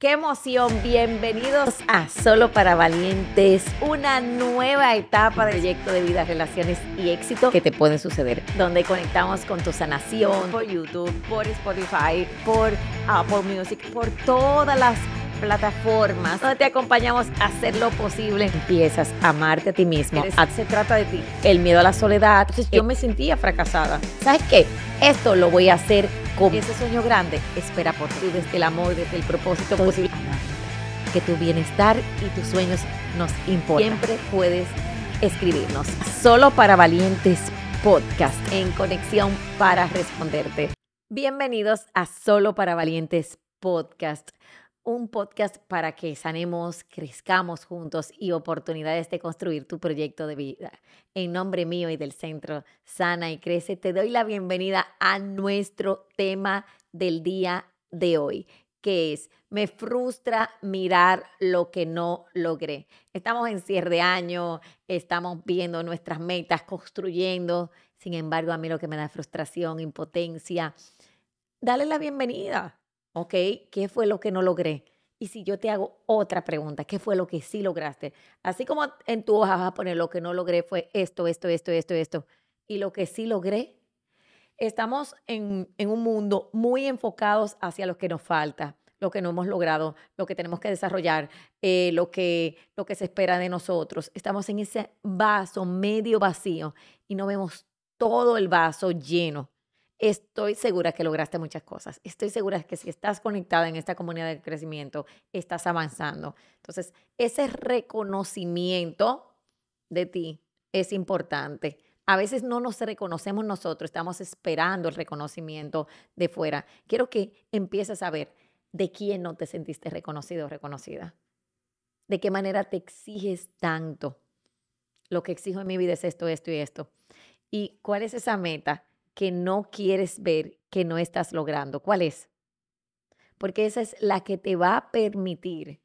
Qué emoción, bienvenidos a Solo para Valientes, una nueva etapa del proyecto de vida, relaciones y éxito que te pueden suceder, donde conectamos con tu sanación por YouTube, por Spotify, por Apple Music, por todas las plataformas donde te acompañamos a hacer lo posible. Empiezas a amarte a ti mismo. se trata de ti. El miedo a la soledad. yo me sentía fracasada. ¿Sabes qué? Esto lo voy a hacer ese sueño grande espera por ti desde el amor, desde el propósito posible. Que tu bienestar y tus sueños nos importan. Siempre puedes escribirnos. Solo para valientes podcast en conexión para responderte. Bienvenidos a Solo para valientes podcast un podcast para que sanemos, crezcamos juntos y oportunidades de construir tu proyecto de vida. En nombre mío y del Centro Sana y Crece, te doy la bienvenida a nuestro tema del día de hoy, que es, me frustra mirar lo que no logré. Estamos en cierre de año, estamos viendo nuestras metas, construyendo. Sin embargo, a mí lo que me da frustración, impotencia, dale la bienvenida ¿ok? ¿Qué fue lo que no logré? Y si yo te hago otra pregunta, ¿qué fue lo que sí lograste? Así como en tu hoja vas a poner lo que no logré fue esto, esto, esto, esto, esto, y lo que sí logré. Estamos en, un mundo muy enfocados hacia lo que nos falta, lo que no hemos logrado, lo que tenemos que desarrollar, eh, lo, que, lo que se espera de nosotros. Estamos en ese vaso medio vacío y no vemos todo el vaso lleno. Estoy segura que lograste muchas cosas. Estoy segura que si estás conectada en esta comunidad de crecimiento, estás avanzando. Entonces, ese reconocimiento de ti es importante. A veces no nos reconocemos nosotros, estamos esperando el reconocimiento de fuera. Quiero que empieces a ver de quién no te sentiste reconocido o reconocida. De qué manera te exiges tanto. Lo que exijo en mi vida es esto, esto y esto. ¿Y cuál es esa meta que no quieres ver que no estás logrando. ¿Cuál es? Porque esa es la que te va a permitir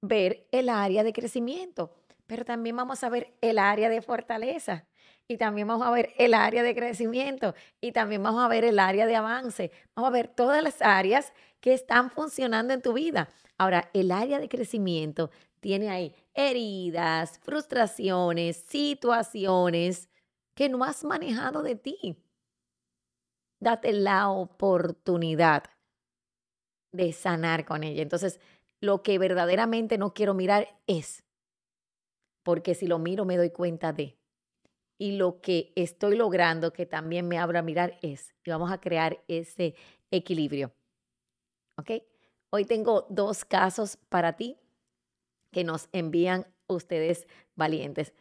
ver el área de crecimiento, pero también vamos a ver el área de fortaleza y también vamos a ver el área de crecimiento y también vamos a ver el área de avance. Vamos a ver todas las áreas que están funcionando en tu vida. Ahora, el área de crecimiento tiene ahí heridas, frustraciones, situaciones que no has manejado de ti date la oportunidad de sanar con ella. Entonces, lo que verdaderamente no quiero mirar es, porque si lo miro me doy cuenta de, y lo que estoy logrando que también me abra a mirar es, y vamos a crear ese equilibrio. ¿Ok? Hoy tengo dos casos para ti que nos envían ustedes valientes.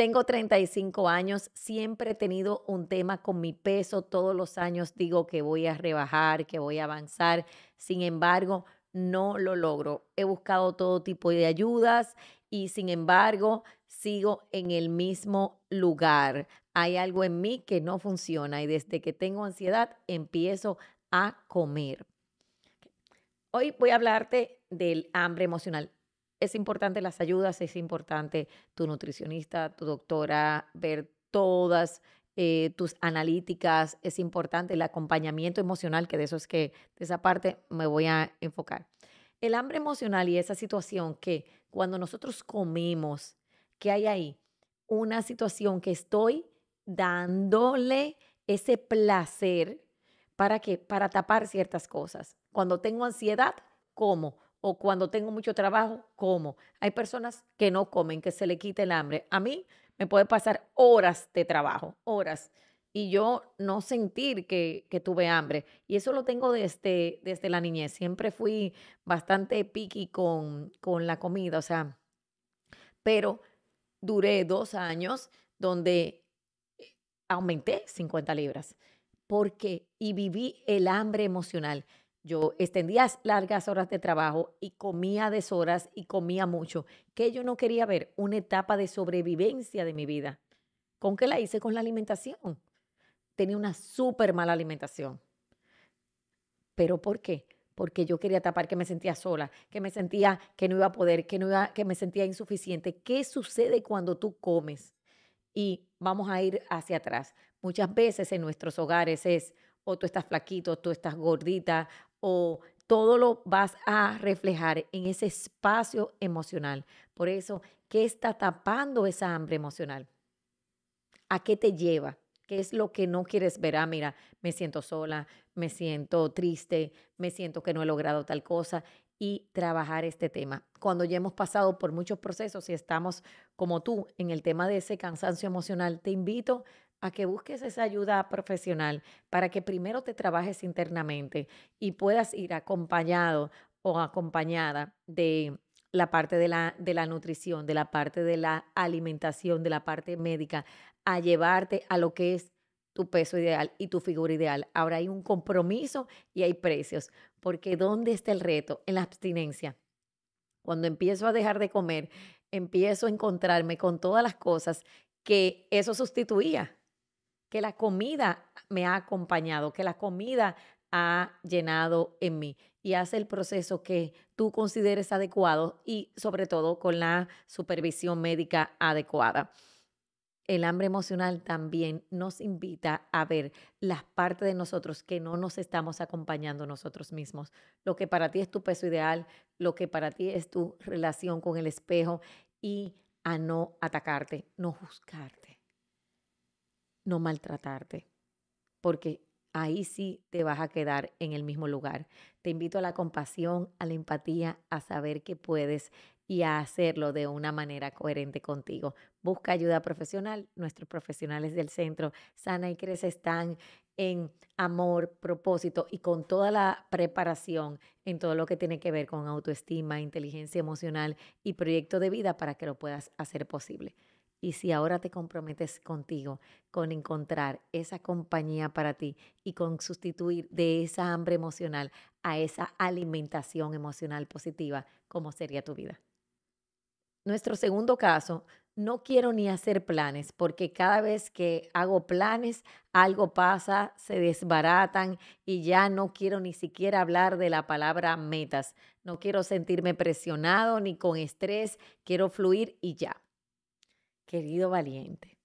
Tengo 35 años, siempre he tenido un tema con mi peso, todos los años digo que voy a rebajar, que voy a avanzar, sin embargo, no lo logro. He buscado todo tipo de ayudas y sin embargo, sigo en el mismo lugar. Hay algo en mí que no funciona y desde que tengo ansiedad empiezo a comer. Hoy voy a hablarte del hambre emocional es importante las ayudas, es importante tu nutricionista, tu doctora, ver todas eh, tus analíticas, es importante el acompañamiento emocional, que de eso es que, de esa parte me voy a enfocar. El hambre emocional y esa situación que cuando nosotros comemos, ¿qué hay ahí? Una situación que estoy dándole ese placer para que para tapar ciertas cosas. Cuando tengo ansiedad, como o cuando tengo mucho trabajo, como. Hay personas que no comen, que se le quita el hambre. A mí me puede pasar horas de trabajo, horas, y yo no sentir que, que tuve hambre. Y eso lo tengo desde, desde la niñez. Siempre fui bastante piqui con, con la comida, o sea, pero duré dos años donde eh, aumenté 50 libras. porque Y viví el hambre emocional. Yo extendía largas horas de trabajo y comía deshoras y comía mucho, que yo no quería ver una etapa de sobrevivencia de mi vida. ¿Con qué la hice? Con la alimentación. Tenía una súper mala alimentación. ¿Pero por qué? Porque yo quería tapar que me sentía sola, que me sentía que no iba a poder, que, no que me sentía insuficiente. ¿Qué sucede cuando tú comes? Y vamos a ir hacia atrás. Muchas veces en nuestros hogares es, o tú estás flaquito, tú estás gordita, o todo lo vas a reflejar en ese espacio emocional. Por eso, ¿qué está tapando esa hambre emocional? ¿A qué te lleva? ¿Qué es lo que no quieres ver? Ah, mira, me siento sola, me siento triste, me siento que no he logrado tal cosa y trabajar este tema. Cuando ya hemos pasado por muchos procesos y estamos como tú en el tema de ese cansancio emocional, te invito a que busques esa ayuda profesional para que primero te trabajes internamente y puedas ir acompañado o acompañada de la parte de la, de la nutrición, de la parte de la alimentación, de la parte médica, a llevarte a lo que es tu peso ideal y tu figura ideal. Ahora hay un compromiso y hay precios, porque ¿dónde está el reto? En la abstinencia. Cuando empiezo a dejar de comer, empiezo a encontrarme con todas las cosas que eso sustituía que la comida me ha acompañado, que la comida ha llenado en mí y hace el proceso que tú consideres adecuado y sobre todo con la supervisión médica adecuada. El hambre emocional también nos invita a ver las partes de nosotros que no nos estamos acompañando nosotros mismos. Lo que para ti es tu peso ideal, lo que para ti es tu relación con el espejo y a no atacarte, no juzgarte no maltratarte, porque ahí sí te vas a quedar en el mismo lugar. Te invito a la compasión, a la empatía, a saber que puedes y a hacerlo de una manera coherente contigo. Busca ayuda profesional. Nuestros profesionales del centro Sana y Crece están en amor, propósito y con toda la preparación en todo lo que tiene que ver con autoestima, inteligencia emocional y proyecto de vida para que lo puedas hacer posible. Y si ahora te comprometes contigo con encontrar esa compañía para ti y con sustituir de esa hambre emocional a esa alimentación emocional positiva, ¿cómo sería tu vida? Nuestro segundo caso, no quiero ni hacer planes porque cada vez que hago planes algo pasa, se desbaratan y ya no quiero ni siquiera hablar de la palabra metas. No quiero sentirme presionado ni con estrés, quiero fluir y ya. Querido valiente,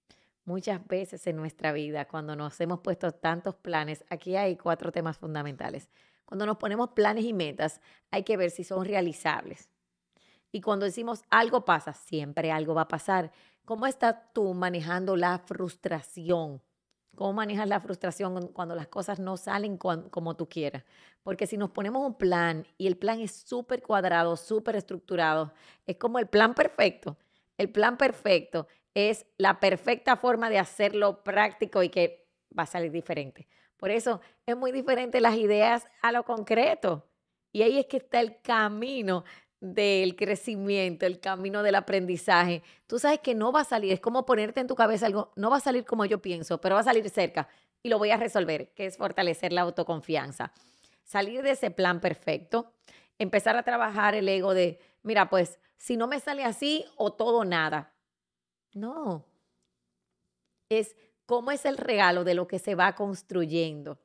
muchas veces en nuestra vida, cuando nos hemos puesto tantos planes, aquí hay cuatro temas fundamentales. Cuando nos ponemos planes y metas, hay que ver si son realizables. Y cuando decimos algo pasa, siempre algo va a pasar. ¿Cómo estás tú manejando la frustración? ¿Cómo manejas la frustración cuando las cosas no salen como tú quieras? Porque si nos ponemos un plan y el plan es súper cuadrado, súper estructurado, es como el plan perfecto. El plan perfecto es la perfecta forma de hacerlo práctico y que va a salir diferente. Por eso es muy diferente las ideas a lo concreto. Y ahí es que está el camino del crecimiento, el camino del aprendizaje. Tú sabes que no va a salir, es como ponerte en tu cabeza algo, no va a salir como yo pienso, pero va a salir cerca y lo voy a resolver, que es fortalecer la autoconfianza. Salir de ese plan perfecto empezar a trabajar el ego de, mira, pues si no me sale así o todo nada. No, es cómo es el regalo de lo que se va construyendo.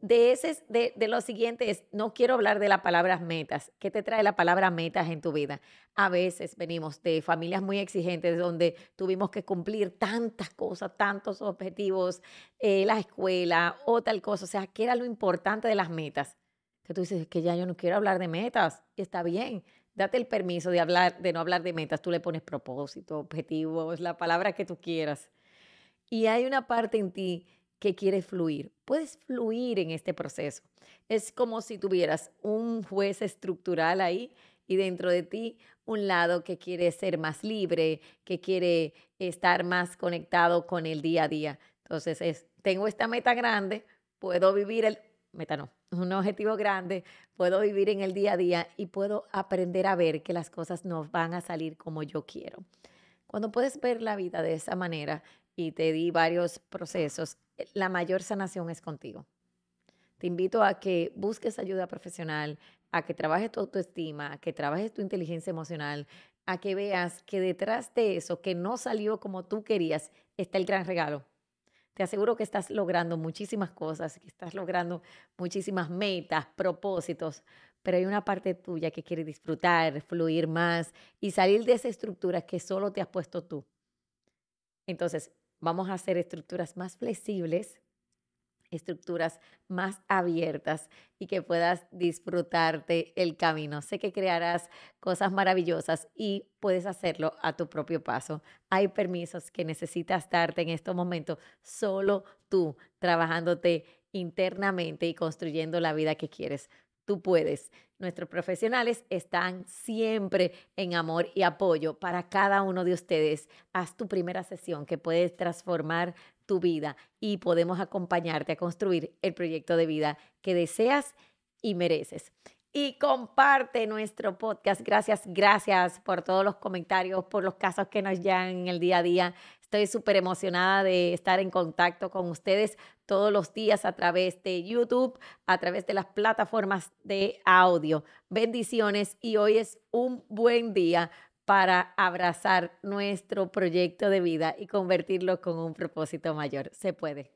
De, ese, de, de lo siguiente es, no quiero hablar de las palabras metas. ¿Qué te trae la palabra metas en tu vida? A veces venimos de familias muy exigentes donde tuvimos que cumplir tantas cosas, tantos objetivos, eh, la escuela o tal cosa. O sea, ¿qué era lo importante de las metas? que tú dices, que ya yo no quiero hablar de metas, está bien, date el permiso de, hablar, de no hablar de metas, tú le pones propósito, objetivo, es la palabra que tú quieras. Y hay una parte en ti que quiere fluir. Puedes fluir en este proceso. Es como si tuvieras un juez estructural ahí y dentro de ti un lado que quiere ser más libre, que quiere estar más conectado con el día a día. Entonces es, tengo esta meta grande, puedo vivir el meta no, un objetivo grande, puedo vivir en el día a día y puedo aprender a ver que las cosas no van a salir como yo quiero. Cuando puedes ver la vida de esa manera, y te di varios procesos, eh, la mayor sanación es contigo. Te invito a que busques ayuda profesional, a que trabajes tu autoestima, a que trabajes tu inteligencia emocional, a que veas que detrás de eso que no salió como tú querías está el gran regalo, te aseguro que estás logrando muchísimas cosas, que estás logrando muchísimas metas, propósitos, pero hay una parte tuya que quiere disfrutar, fluir más y salir de esa estructura que solo te has puesto tú. Entonces, vamos a hacer estructuras más flexibles estructuras más abiertas y que puedas disfrutarte el camino. Sé que crearás cosas maravillosas y puedes hacerlo a tu propio paso. Hay permisos que necesitas darte en estos momentos, solo tú, trabajándote internamente y construyendo la vida que quieres. Tú puedes. Nuestros profesionales están siempre en amor y apoyo para cada uno de ustedes. Haz tu primera sesión que puedes transformar tu vida y podemos acompañarte a construir el proyecto de vida que deseas y mereces. Y comparte nuestro podcast. Gracias, gracias por todos los comentarios, por los casos que nos llegan en el día a día. Estoy súper emocionada de estar en contacto con ustedes todos los días a través de YouTube, a través de las plataformas de audio. Bendiciones y hoy es un buen día para abrazar nuestro proyecto de vida y convertirlo con un propósito mayor. Se puede.